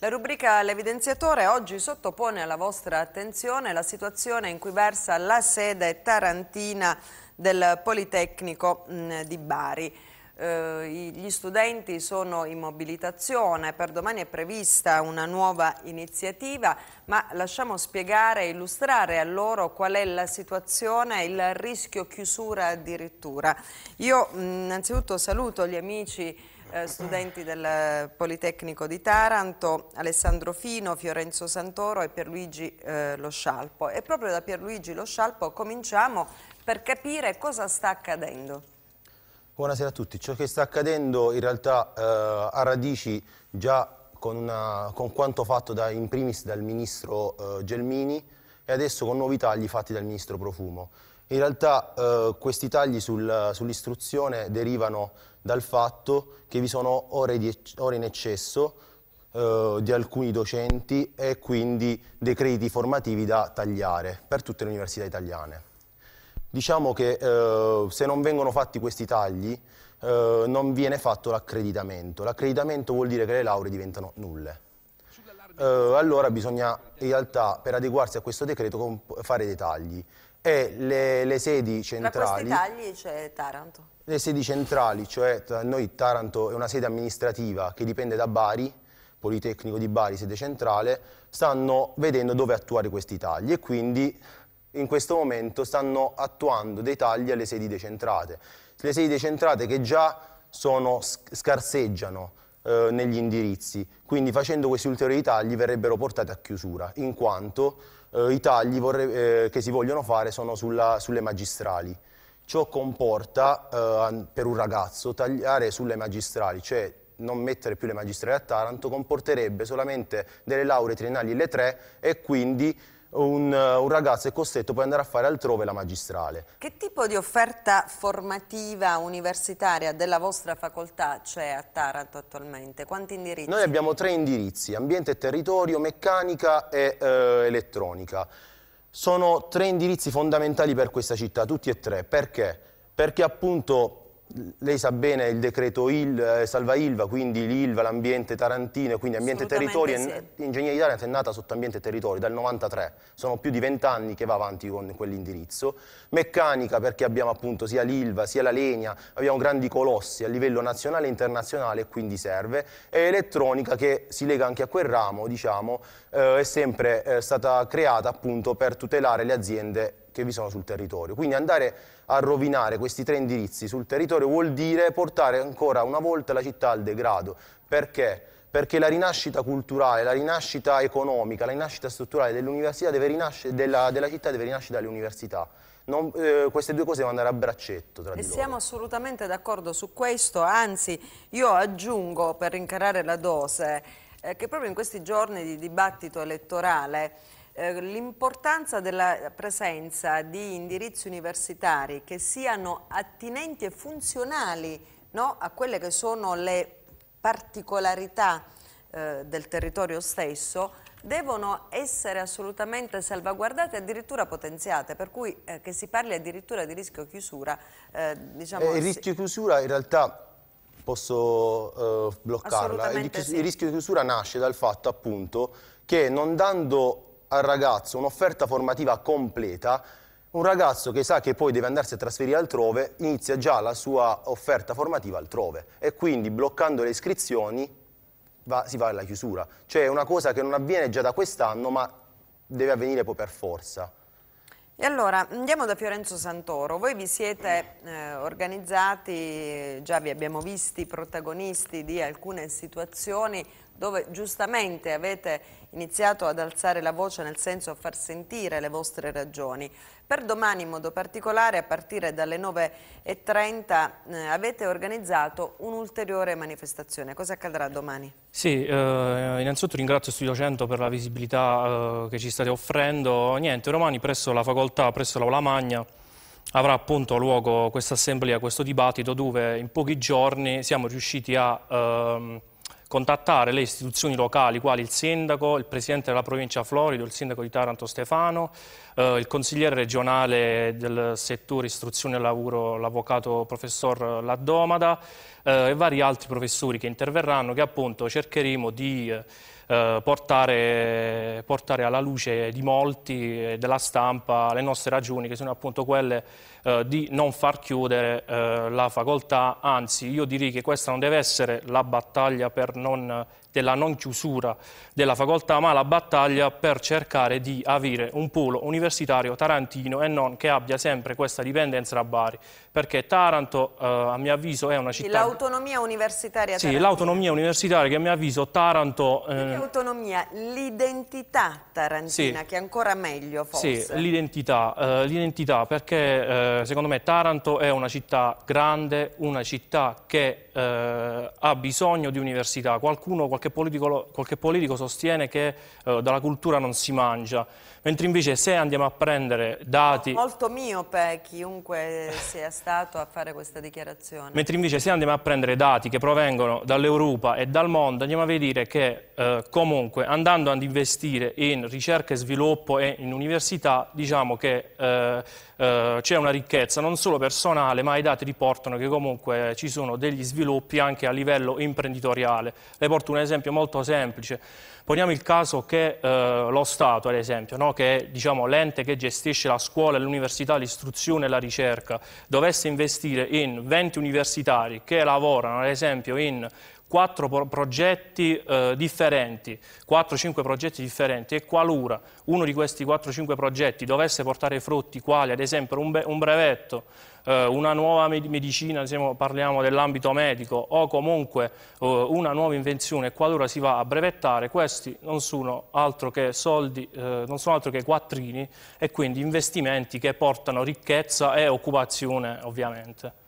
La rubrica L'evidenziatore oggi sottopone alla vostra attenzione la situazione in cui versa la sede tarantina del Politecnico mm, di Bari. Eh, gli studenti sono in mobilitazione, per domani è prevista una nuova iniziativa, ma lasciamo spiegare e illustrare a loro qual è la situazione, il rischio chiusura addirittura. Io mm, innanzitutto saluto gli amici eh, studenti del Politecnico di Taranto, Alessandro Fino, Fiorenzo Santoro e Pierluigi eh, Lo Scialpo. E proprio da Pierluigi Lo Scialpo cominciamo per capire cosa sta accadendo. Buonasera a tutti. Ciò che sta accadendo in realtà eh, ha radici già con, una, con quanto fatto da, in primis dal ministro eh, Gelmini e adesso con nuovi tagli fatti dal ministro Profumo. In realtà eh, questi tagli sul, sull'istruzione derivano dal fatto che vi sono ore, di, ore in eccesso eh, di alcuni docenti e quindi dei crediti formativi da tagliare per tutte le università italiane. Diciamo che eh, se non vengono fatti questi tagli eh, non viene fatto l'accreditamento. L'accreditamento vuol dire che le lauree diventano nulle. Eh, allora bisogna in realtà per adeguarsi a questo decreto fare dei tagli e le, le sedi centrali... Tra questi tagli c'è Taranto. Le sedi centrali, cioè noi Taranto è una sede amministrativa che dipende da Bari, Politecnico di Bari, sede centrale, stanno vedendo dove attuare questi tagli e quindi in questo momento stanno attuando dei tagli alle sedi decentrate. Le sedi decentrate che già sono, scarseggiano eh, negli indirizzi, quindi facendo questi ulteriori tagli verrebbero portate a chiusura, in quanto eh, i tagli vorrei, eh, che si vogliono fare sono sulla, sulle magistrali. Ciò comporta eh, per un ragazzo tagliare sulle magistrali, cioè non mettere più le magistrali a Taranto comporterebbe solamente delle lauree triennali le tre e quindi un, eh, un, ragazzo è costretto poi ad andare a fare altrove la magistrale. Che tipo di offerta formativa universitaria della vostra facoltà c'è a Taranto attualmente? Quanti indirizzi? Noi abbiamo tre indirizzi, ambiente e territorio, meccanica e eh, elettronica. Sono tre indirizzi fondamentali per questa città, tutti e tre. Perché? Perché appunto lei sa bene il decreto il, eh, Salva Ilva, quindi l'Ilva, l'ambiente tarantino, quindi ambiente territorio. Sì. Ingegneria Italia è nata sotto ambiente territorio dal 93, sono più di vent'anni che va avanti con quell'indirizzo. Meccanica perché abbiamo appunto sia l'Ilva sia la Legna, abbiamo grandi colossi a livello nazionale e internazionale quindi serve. E elettronica che si lega anche a quel ramo, diciamo, eh, è sempre eh, stata creata appunto per tutelare le aziende che vi sono sul territorio. Quindi andare a rovinare questi tre indirizzi sul territorio vuol dire portare ancora una volta la città al degrado. Perché? Perché la rinascita culturale, la rinascita economica, la rinascita strutturale della, della città deve rinascere dalle università. Non, eh, queste due cose devono andare a braccetto tra e di loro. Siamo assolutamente d'accordo su questo, anzi io aggiungo per rincarare la dose eh, che proprio in questi giorni di dibattito elettorale eh, l'importanza della presenza di indirizzi universitari che siano attinenti e funzionali no, a quelle che sono le particolarità eh, del territorio stesso devono essere assolutamente salvaguardate e addirittura potenziate, per cui eh, che si parli addirittura di rischio chiusura. Eh, diciamo, eh, il rischio chiusura in realtà posso eh, bloccarla, il, sì. il rischio chiusura nasce dal fatto appunto che non dando al ragazzo un'offerta formativa completa, un ragazzo che sa che poi deve andarsi a trasferire altrove inizia già la sua offerta formativa altrove e quindi bloccando le iscrizioni va, si va alla chiusura. Cioè è una cosa che non avviene già da quest'anno ma deve avvenire poi per forza. E allora andiamo da Fiorenzo Santoro, voi vi siete eh, organizzati, già vi abbiamo visti protagonisti di alcune situazioni dove giustamente avete iniziato ad alzare la voce nel senso a far sentire le vostre ragioni. Per domani in modo particolare, a partire dalle 9.30, eh, avete organizzato un'ulteriore manifestazione. Cosa accadrà domani? Sì, eh, innanzitutto ringrazio Studio 100 per la visibilità eh, che ci state offrendo. Niente, domani presso la facoltà, presso l'Aula Magna, avrà appunto luogo questa assemblea, questo dibattito dove in pochi giorni siamo riusciti a... Ehm, contattare le istituzioni locali, quali il sindaco, il presidente della provincia Florido, il sindaco di Taranto Stefano, eh, il consigliere regionale del settore istruzione e lavoro, l'avvocato professor Laddomada eh, e vari altri professori che interverranno che appunto cercheremo di... Eh, eh, portare, portare, alla luce di molti e eh, della stampa le nostre ragioni che sono appunto quelle eh, di non far chiudere eh, la facoltà, anzi io direi che questa non deve essere la battaglia per non della non chiusura della facoltà ma la battaglia per cercare di avere un polo universitario tarantino e non che abbia sempre questa dipendenza da Bari perché Taranto eh, a mio avviso è una città... L'autonomia universitaria Sì, l'autonomia universitaria che a mio avviso Taranto... Eh... L'autonomia, l'identità tarantina sì. che è ancora meglio forse. Sì, l'identità, eh, l'identità perché eh, secondo me Taranto è una città grande, una città che eh, ha bisogno di università, qualcuno, qualche qualche politico, qualche politico sostiene che eh, dalla cultura non si mangia, mentre invece se andiamo a prendere dati... Molto miope chiunque sia stato a fare questa dichiarazione. Mentre invece se andiamo a prendere dati che provengono dall'Europa e dal mondo, andiamo a vedere che eh, comunque andando ad investire in ricerca e sviluppo e in università, diciamo che eh, eh c'è una ricchezza non solo personale, ma i dati riportano che comunque ci sono degli sviluppi anche a livello imprenditoriale. Le porto un esempio esempio molto semplice. Poniamo il caso che eh, lo Stato, ad esempio, no, che è diciamo, l'ente che gestisce la scuola, l'università, l'istruzione e la ricerca, dovesse investire in 20 universitari che lavorano, ad esempio, in quattro pro- progetti eh, differenti, 4-5 progetti differenti e qualora uno di questi 4-5 progetti dovesse portare frutti quali ad esempio un, be- un brevetto, eh, una nuova med- medicina, diciamo, parliamo dell'ambito medico o comunque eh, una nuova invenzione, qualora si va a brevettare, questi non sono altro che soldi, eh, non sono altro che quattrini e quindi investimenti che portano ricchezza e occupazione ovviamente.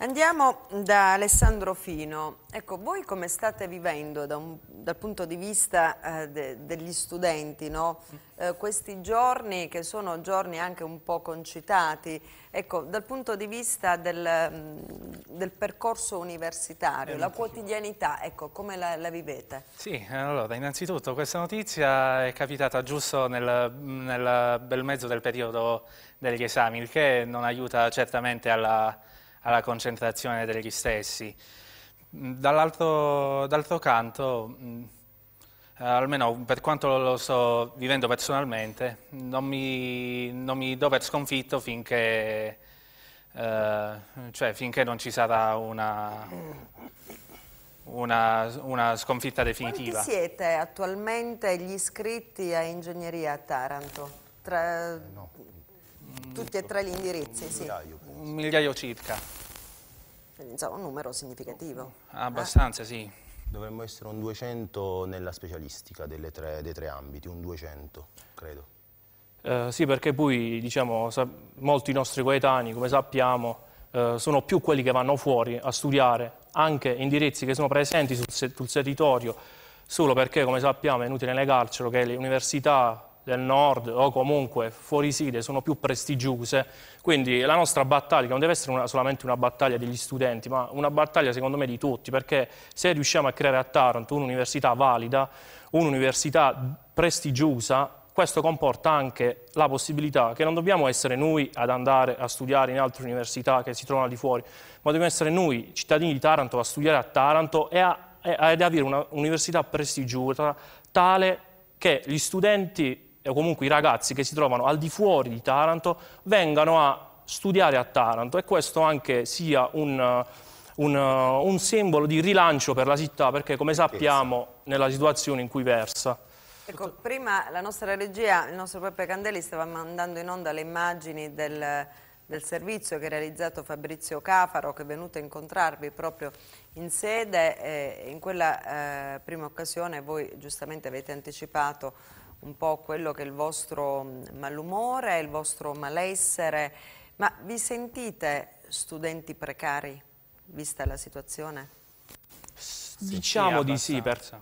Andiamo da Alessandro Fino. Ecco, voi come state vivendo da un, dal punto di vista eh, de, degli studenti no? eh, questi giorni, che sono giorni anche un po' concitati, ecco, dal punto di vista del, mm, del percorso universitario, la quotidianità, ecco, come la, la, vivete? Sì, allora, innanzitutto questa notizia è capitata giusto nel, nel bel mezzo del periodo degli esami, il che non aiuta certamente alla alla concentrazione degli stessi. Mm, Dall'altro, d'altro canto, mm, eh, almeno per quanto lo sto vivendo personalmente, non mi, non mi do per sconfitto finché, eh, cioè finché non ci sarà una, una, una, sconfitta definitiva. Quanti siete attualmente gli iscritti a ingegneria a Taranto? Tra, no. Tutti e tre gli indirizzi, sì un migliaio circa. Insomma, un numero significativo. Ah, abbastanza, eh? sì. Dovremmo essere un 200 nella specialistica tre, dei tre ambiti, un 200, credo. Eh, sì, perché poi, diciamo, molti nostri coetanei, come sappiamo, eh, sono più quelli che vanno fuori a studiare anche indirizzi che sono presenti sul, sul territorio, solo perché, come sappiamo, è inutile negarcelo che le università del nord o comunque fuori sede sono più prestigiose, quindi la nostra battaglia non deve essere una, solamente una battaglia degli studenti, ma una battaglia secondo me di tutti, perché se riusciamo a creare a Taranto un'università valida, un'università prestigiosa, questo comporta anche la possibilità che non dobbiamo essere noi ad andare a studiare in altre università che si trovano di fuori, ma dobbiamo essere noi, cittadini di Taranto, a studiare a Taranto e a, ad avere un'università prestigiosa tale che gli studenti o comunque i ragazzi che si trovano al di fuori di Taranto vengano a studiare a Taranto e questo anche sia un, uh, un, uh, un simbolo di rilancio per la città perché come sappiamo nella situazione in cui versa. Ecco, prima la nostra regia, il nostro Peppe Candelli stava mandando in onda le immagini del, del servizio che ha realizzato Fabrizio Cafaro che è venuto a incontrarvi proprio in sede e in quella eh, prima occasione voi giustamente avete anticipato un po' quello che è il vostro mm, malumore, il vostro malessere, ma vi sentite studenti precari, vista la situazione? Diciamo di sì, persa.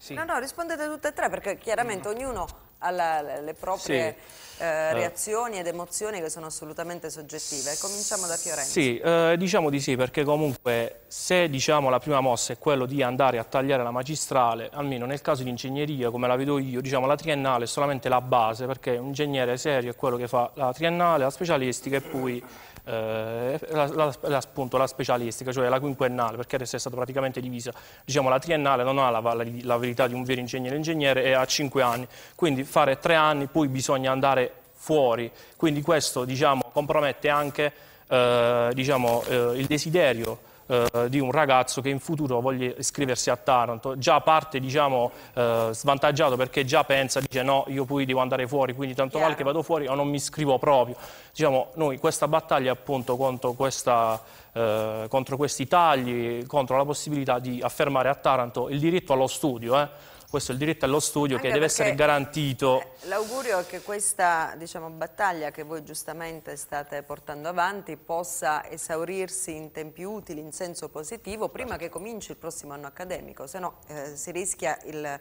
Sì. No, no, rispondete tutte e tre perché chiaramente mm. ognuno alle proprie sì. Eh, eh, reazioni ed emozioni che sono assolutamente soggettive. Cominciamo da Fiorenzo. Sì, eh, diciamo di sì, perché comunque se diciamo, la prima mossa è quella di andare a tagliare la magistrale, almeno nel caso di ingegneria, come la vedo io, diciamo, la triennale è solamente la base, perché un ingegnere serio è quello che fa la triennale, la specialistica e poi eh, la, la, la, appunto, la, specialistica, cioè la quinquennale, perché adesso è stata praticamente divisa. Diciamo, la triennale non ha la, la, la verità di un vero ingegnere ingegnere e ha 5 anni, quindi fare tre anni, poi bisogna andare fuori. Quindi questo diciamo, compromette anche eh, diciamo, eh, il desiderio eh, di un ragazzo che in futuro voglia iscriversi a Taranto, già parte diciamo, eh, svantaggiato perché già pensa, dice no, io poi devo andare fuori, quindi tanto Chiaro. vale che vado fuori o non mi iscrivo proprio. Diciamo, noi questa battaglia appunto contro, questa, eh, contro questi tagli, contro la possibilità di affermare a Taranto il diritto allo studio. Eh. Questo è il diritto allo studio Anche che deve essere garantito. Eh, l'augurio è che questa diciamo, battaglia che voi giustamente state portando avanti possa esaurirsi in tempi utili, in senso positivo, prima esatto. che cominci il prossimo anno accademico, se no eh, si rischia il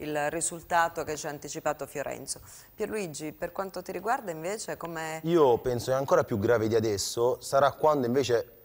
il risultato che ci ha anticipato Fiorenzo. Pierluigi, per quanto ti riguarda invece come... Io penso che ancora più grave di adesso sarà quando invece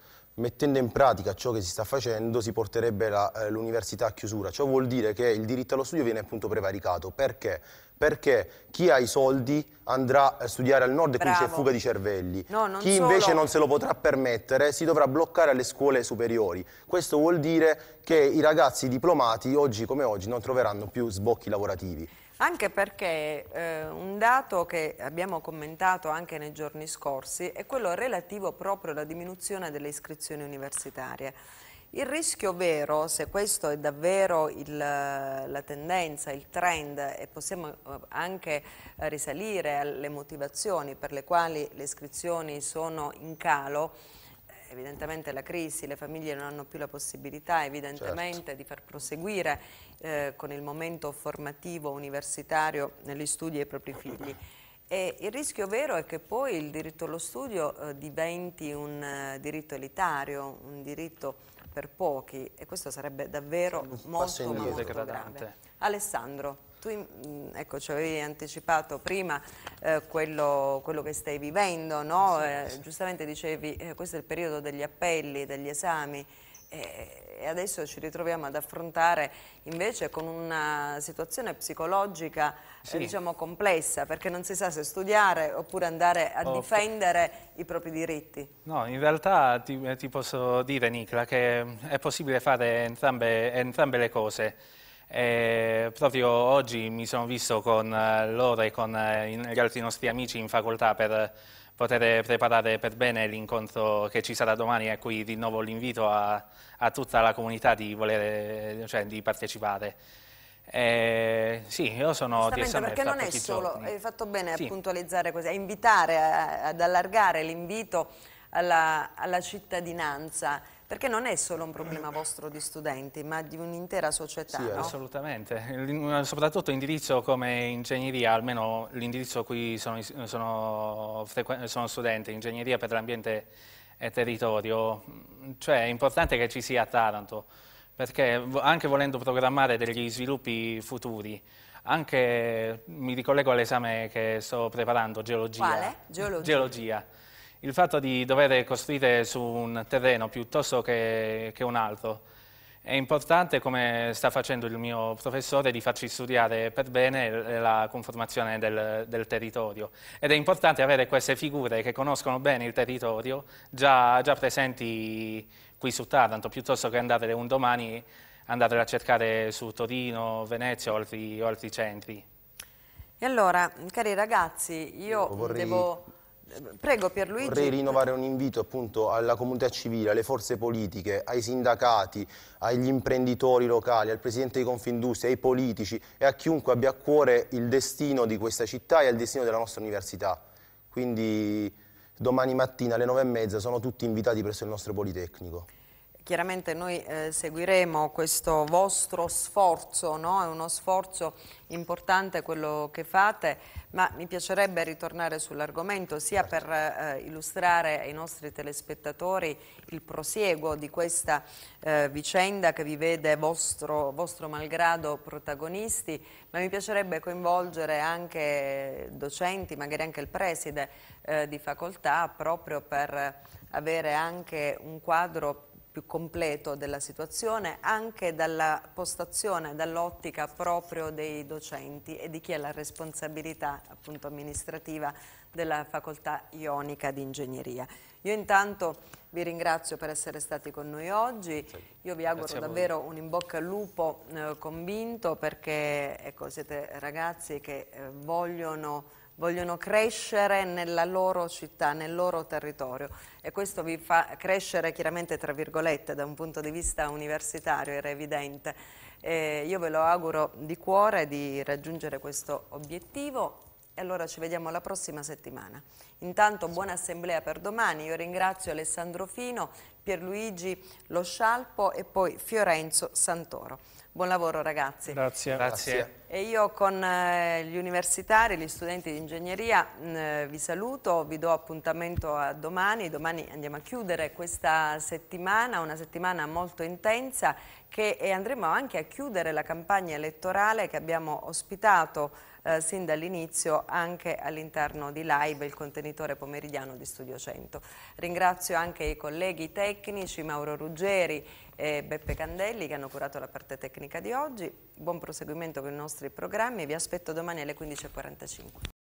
mettendo in pratica ciò che si sta facendo si porterebbe eh, l'università eh, a chiusura. Ciò vuol dire che il diritto allo studio viene appunto prevaricato. Perché? Perché chi ha i soldi andrà a studiare al nord e quindi c'è fuga di cervelli. No, chi solo. invece non se lo potrà permettere si dovrà bloccare alle scuole superiori. Questo vuol dire che i ragazzi diplomati oggi come oggi non troveranno più sbocchi lavorativi. Anche perché eh, un dato che abbiamo commentato anche nei giorni scorsi è quello relativo proprio alla diminuzione delle iscrizioni universitarie. Il rischio vero, se questo è davvero il, la tendenza, il trend, e possiamo eh, anche risalire alle motivazioni per le quali le iscrizioni sono in calo, evidentemente la crisi, le famiglie non hanno più la possibilità evidentemente certo. di far proseguire eh, con il momento formativo universitario negli studi ai propri figli. E il rischio vero è che poi il diritto allo studio eh, diventi un eh, diritto elitario, un diritto per pochi e questo sarebbe davvero molto, molto grave. Alessandro tu mm, ecco, ci avevi anticipato prima eh, quello, quello, che stai vivendo, no? sì, eh, giustamente dicevi eh, questo è il periodo degli appelli, degli esami e adesso ci ritroviamo ad affrontare invece con una situazione psicologica eh, sì. diciamo complessa perché non si sa se studiare oppure andare a oh, difendere i propri diritti. No, in realtà ti, eh, ti posso dire Nicola che mm, è possibile fare entrambe, entrambe le cose. E proprio oggi mi sono visto con eh, loro e con eh, gli altri nostri amici in facoltà per poter preparare per bene l'incontro che ci sarà domani a cui rinnovo l'invito a, a, tutta la comunità di, volere, cioè, di partecipare. Eh, sì, io sono di perché non è solo, giorni. hai fatto bene sì. a puntualizzare così, a invitare, a, ad allargare l'invito alla, alla cittadinanza perché non è solo un problema vostro di studenti, ma di un'intera società, sì, no? assolutamente. Eh, soprattutto indirizzo come ingegneria, almeno l'indirizzo a cui sono, sono, sono studente, ingegneria per l'ambiente e territorio, cioè è importante che ci sia a Taranto, perché anche volendo programmare degli sviluppi futuri, anche mi ricollego all'esame che sto preparando, geologia. Quale? Geologia. geologia il fatto di dover costruire su un terreno piuttosto che, che un altro. È importante, come sta facendo il mio professore, di farci studiare per bene la conformazione del, del territorio ed è importante avere queste figure che conoscono bene il territorio già, già presenti qui su Taranto, piuttosto che andare un domani andatele a cercare su Torino, Venezia o altri, o altri centri. E allora, cari ragazzi, io, io vorrei... devo Prego Pierluigi. Vorrei rinnovare un invito appunto alla comunità civile, alle forze politiche, ai sindacati, agli imprenditori locali, al presidente di Confindustria, ai politici e a chiunque abbia a cuore il destino di questa città e il destino della nostra università. Quindi domani mattina alle 9.30 sono tutti invitati presso il nostro Politecnico. Chiaramente noi eh, seguiremo questo vostro sforzo, no? è uno sforzo importante quello che fate, ma mi piacerebbe ritornare sull'argomento sia per eh, illustrare ai nostri telespettatori il prosieguo di questa eh, vicenda che vi vede vostro, vostro malgrado protagonisti, ma mi piacerebbe coinvolgere anche docenti, magari anche il preside eh, di facoltà, proprio per avere anche un quadro più completo della situazione anche dalla postazione, dall'ottica proprio dei docenti e di chi ha la responsabilità appunto amministrativa della facoltà ionica di ingegneria. Io intanto vi ringrazio per essere stati con noi oggi, io vi auguro davvero un in bocca al lupo eh, convinto perché ecco, siete ragazzi che eh, vogliono vogliono crescere nella loro città, nel loro territorio e questo vi fa crescere chiaramente tra virgolette da un punto di vista universitario, era evidente. Eh, io ve lo auguro di cuore di raggiungere questo obiettivo e allora ci vediamo la prossima settimana. Intanto buona assemblea per domani, io ringrazio Alessandro Fino, Pierluigi Lo Scialpo e poi Fiorenzo Santoro. Buon lavoro ragazzi. Grazie. Grazie. E io con eh, gli universitari, gli studenti di ingegneria vi saluto, vi do appuntamento a domani, domani andiamo a chiudere questa settimana, una settimana molto intensa che, e andremo anche a chiudere la campagna elettorale che abbiamo ospitato eh, sin dall'inizio anche all'interno di Live, il contenitore pomeridiano di Studio 100. Ringrazio anche i colleghi tecnici Mauro Ruggeri e Beppe Candelli che hanno curato la parte tecnica di oggi. Buon proseguimento con i nostri programmi, vi aspetto domani alle 15.45.